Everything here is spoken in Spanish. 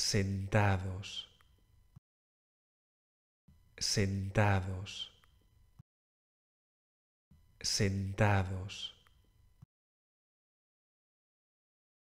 sentados, sentados, sentados.